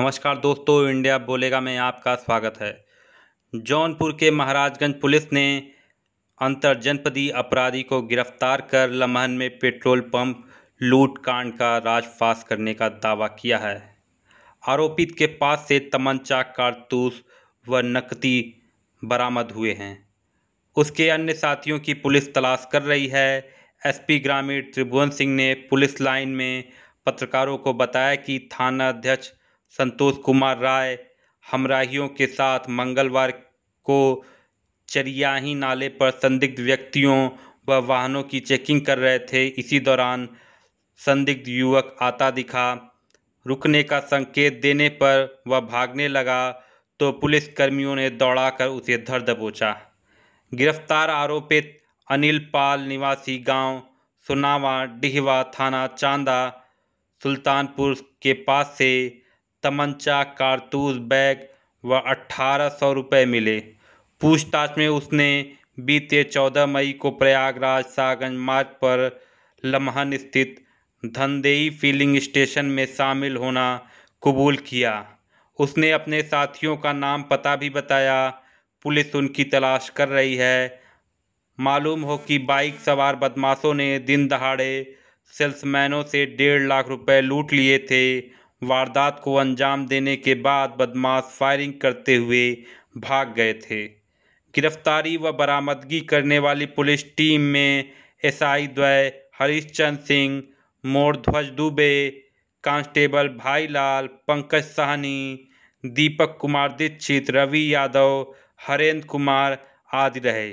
नमस्कार दोस्तों इंडिया बोलेगा में आपका स्वागत है जौनपुर के महाराजगंज पुलिस ने अंतर जनपदी अपराधी को गिरफ्तार कर लमहन में पेट्रोल पंप लूट कांड का राजफास करने का दावा किया है आरोपित के पास से तमंचा कारतूस व नकदी बरामद हुए हैं उसके अन्य साथियों की पुलिस तलाश कर रही है एसपी ग्रामीण त्रिभुवन सिंह ने पुलिस लाइन में पत्रकारों को बताया कि थाना अध्यक्ष संतोष कुमार राय हमराहियों के साथ मंगलवार को चरियाही नाले पर संदिग्ध व्यक्तियों व वाहनों की चेकिंग कर रहे थे इसी दौरान संदिग्ध युवक आता दिखा रुकने का संकेत देने पर वह भागने लगा तो पुलिस कर्मियों ने दौड़ाकर उसे धर दबोचा गिरफ्तार आरोपित अनिल पाल निवासी गांव सुनावा डिहवा थाना चांदा सुल्तानपुर के पास से तमंचा कारतूस बैग व अट्ठारह सौ रुपये मिले पूछताछ में उसने बीते चौदह मई को प्रयागराज सागंज मार्ग पर लमहन स्थित धनदेई फीलिंग स्टेशन में शामिल होना कबूल किया उसने अपने साथियों का नाम पता भी बताया पुलिस उनकी तलाश कर रही है मालूम हो कि बाइक सवार बदमाशों ने दिन दहाड़े सेल्समैनों से डेढ़ लाख रुपए लूट लिए थे वारदात को अंजाम देने के बाद बदमाश फायरिंग करते हुए भाग गए थे गिरफ्तारी व बरामदगी करने वाली पुलिस टीम में एसआई द्वय हरीशचंद सिंह मोरध्वज दुबे कांस्टेबल भाईलाल पंकज साहनी दीपक कुमार दीक्षित रवि यादव हरेंद्र कुमार आदि रहे